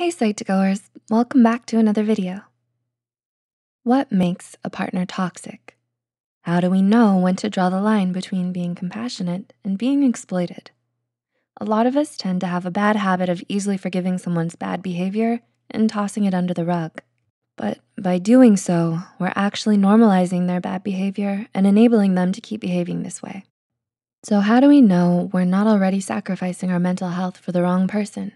Hey Psych2Goers, welcome back to another video. What makes a partner toxic? How do we know when to draw the line between being compassionate and being exploited? A lot of us tend to have a bad habit of easily forgiving someone's bad behavior and tossing it under the rug. But by doing so, we're actually normalizing their bad behavior and enabling them to keep behaving this way. So how do we know we're not already sacrificing our mental health for the wrong person?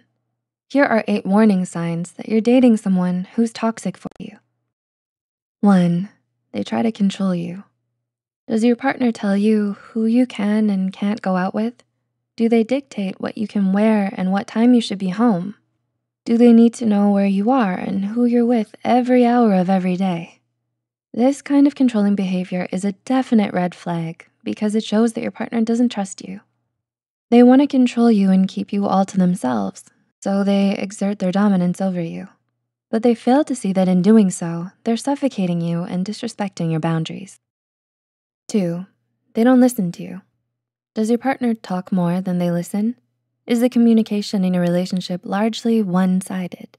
Here are eight warning signs that you're dating someone who's toxic for you. One, they try to control you. Does your partner tell you who you can and can't go out with? Do they dictate what you can wear and what time you should be home? Do they need to know where you are and who you're with every hour of every day? This kind of controlling behavior is a definite red flag because it shows that your partner doesn't trust you. They wanna control you and keep you all to themselves so they exert their dominance over you. But they fail to see that in doing so, they're suffocating you and disrespecting your boundaries. Two, they don't listen to you. Does your partner talk more than they listen? Is the communication in your relationship largely one-sided?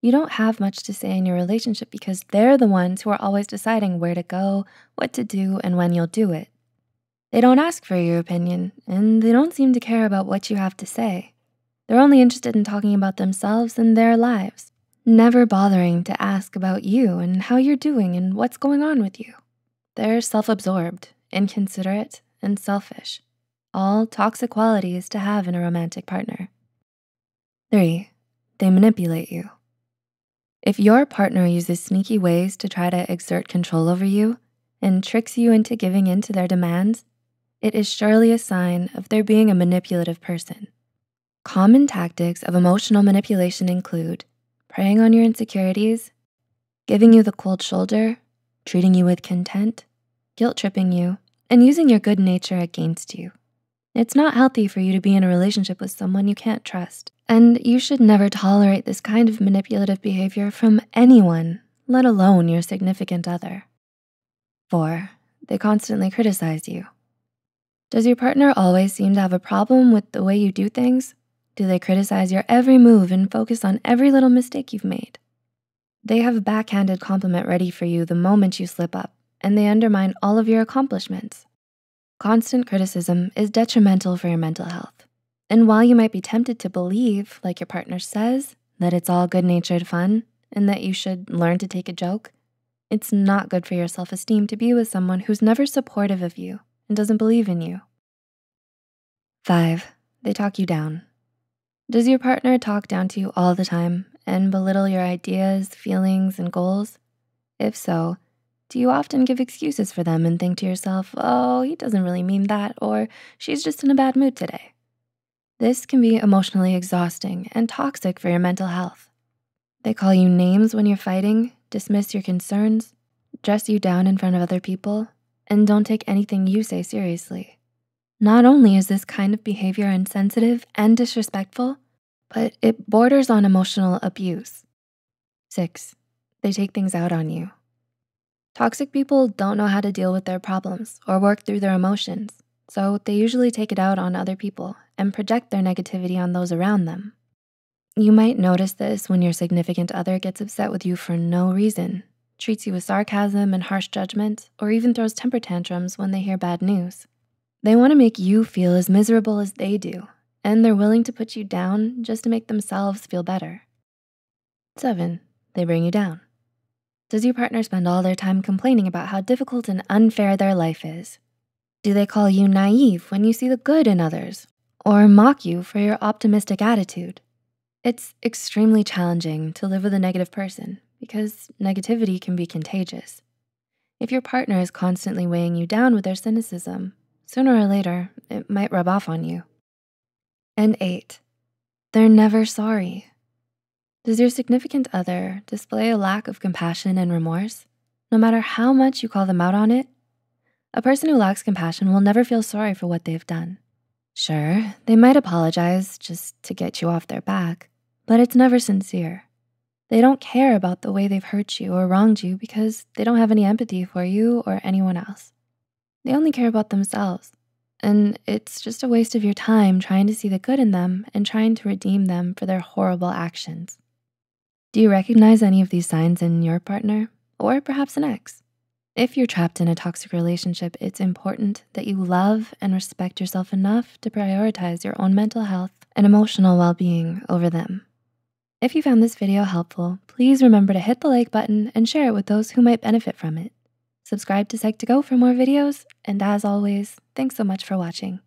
You don't have much to say in your relationship because they're the ones who are always deciding where to go, what to do, and when you'll do it. They don't ask for your opinion, and they don't seem to care about what you have to say. They're only interested in talking about themselves and their lives, never bothering to ask about you and how you're doing and what's going on with you. They're self-absorbed, inconsiderate, and selfish, all toxic qualities to have in a romantic partner. Three, they manipulate you. If your partner uses sneaky ways to try to exert control over you and tricks you into giving in to their demands, it is surely a sign of their being a manipulative person. Common tactics of emotional manipulation include preying on your insecurities, giving you the cold shoulder, treating you with contempt, guilt tripping you, and using your good nature against you. It's not healthy for you to be in a relationship with someone you can't trust, and you should never tolerate this kind of manipulative behavior from anyone, let alone your significant other. Four, they constantly criticize you. Does your partner always seem to have a problem with the way you do things? Do they criticize your every move and focus on every little mistake you've made? They have a backhanded compliment ready for you the moment you slip up, and they undermine all of your accomplishments. Constant criticism is detrimental for your mental health. And while you might be tempted to believe, like your partner says, that it's all good natured fun and that you should learn to take a joke, it's not good for your self esteem to be with someone who's never supportive of you and doesn't believe in you. Five, they talk you down. Does your partner talk down to you all the time and belittle your ideas, feelings, and goals? If so, do you often give excuses for them and think to yourself, oh, he doesn't really mean that, or she's just in a bad mood today? This can be emotionally exhausting and toxic for your mental health. They call you names when you're fighting, dismiss your concerns, dress you down in front of other people, and don't take anything you say seriously. Not only is this kind of behavior insensitive and disrespectful, but it borders on emotional abuse. Six, they take things out on you. Toxic people don't know how to deal with their problems or work through their emotions, so they usually take it out on other people and project their negativity on those around them. You might notice this when your significant other gets upset with you for no reason, treats you with sarcasm and harsh judgment, or even throws temper tantrums when they hear bad news. They wanna make you feel as miserable as they do, and they're willing to put you down just to make themselves feel better. Seven, they bring you down. Does your partner spend all their time complaining about how difficult and unfair their life is? Do they call you naive when you see the good in others or mock you for your optimistic attitude? It's extremely challenging to live with a negative person because negativity can be contagious. If your partner is constantly weighing you down with their cynicism, Sooner or later, it might rub off on you. And eight, they're never sorry. Does your significant other display a lack of compassion and remorse, no matter how much you call them out on it? A person who lacks compassion will never feel sorry for what they've done. Sure, they might apologize just to get you off their back, but it's never sincere. They don't care about the way they've hurt you or wronged you because they don't have any empathy for you or anyone else. They only care about themselves. And it's just a waste of your time trying to see the good in them and trying to redeem them for their horrible actions. Do you recognize any of these signs in your partner or perhaps an ex? If you're trapped in a toxic relationship, it's important that you love and respect yourself enough to prioritize your own mental health and emotional well-being over them. If you found this video helpful, please remember to hit the like button and share it with those who might benefit from it. Subscribe to Psych2Go for more videos, and as always, thanks so much for watching.